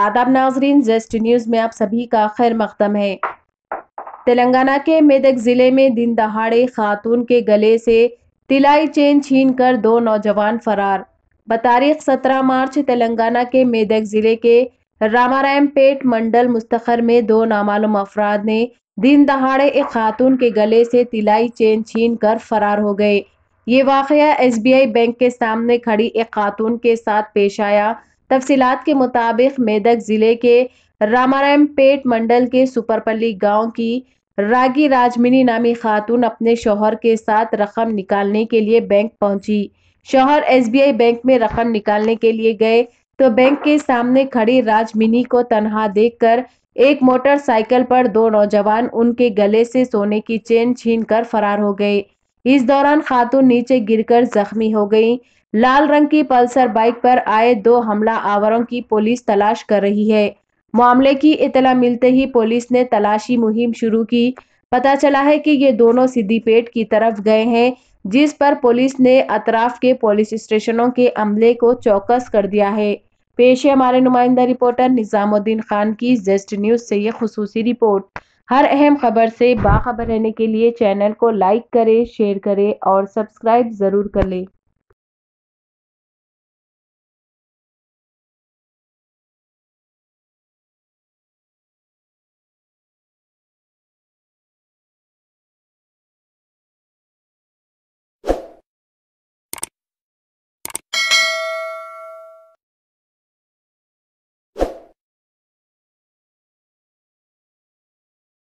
आदाब नाजरीन जेस्ट न्यूज़ में आप सभी का खैर मकदम है तेलंगाना के मेदक ज़िले में दिन दहाड़े खातून के गले से तिलाई चेन छीन कर दो नौजवान फरार बतारीख सत्रह मार्च तेलंगाना के मेदक ज़िले के रामारायम पेट मंडल मुस्तखर में दो नामालूम अफराद ने दिन दहाड़े एक खातून के गले से तिलाई चेन छीन कर फरार हो गए ये वाक़ एस बी आई बैंक के सामने खड़ी एक खातून के साथ पेश आया तफसीत के मुताबिक मेदक जिले के रामारायण पेट मंडल के सुपरपल्ली गांव की रागी राजमिनी नामी खातून अपने शोहर के साथ रकम निकालने के लिए बैंक पहुंची शोहर एसबीआई बैंक में रकम निकालने के लिए गए तो बैंक के सामने खड़ी राजमिनी को तनहा देखकर एक मोटरसाइकिल पर दो नौजवान उनके गले से सोने की चेन छीन कर फरार हो गए इस दौरान खातून नीचे गिरकर जख्मी हो गई लाल रंग की पल्सर बाइक पर आए दो हमला आवरों की पुलिस तलाश कर रही है मामले की इतला मिलते ही पुलिस ने तलाशी मुहिम शुरू की पता चला है कि ये दोनों सिद्दीपेट की तरफ गए हैं जिस पर पुलिस ने अतराफ के पुलिस स्टेशनों के अमले को चौकस कर दिया है पेश है हमारे नुमाइंदा रिपोर्टर निज़ामुद्दीन खान की जेस्ट न्यूज़ से ये खसूसी रिपोर्ट हर अहम खबर से बाखबर रहने के लिए चैनल को लाइक करें शेयर करें और सब्सक्राइब ज़रूर कर लें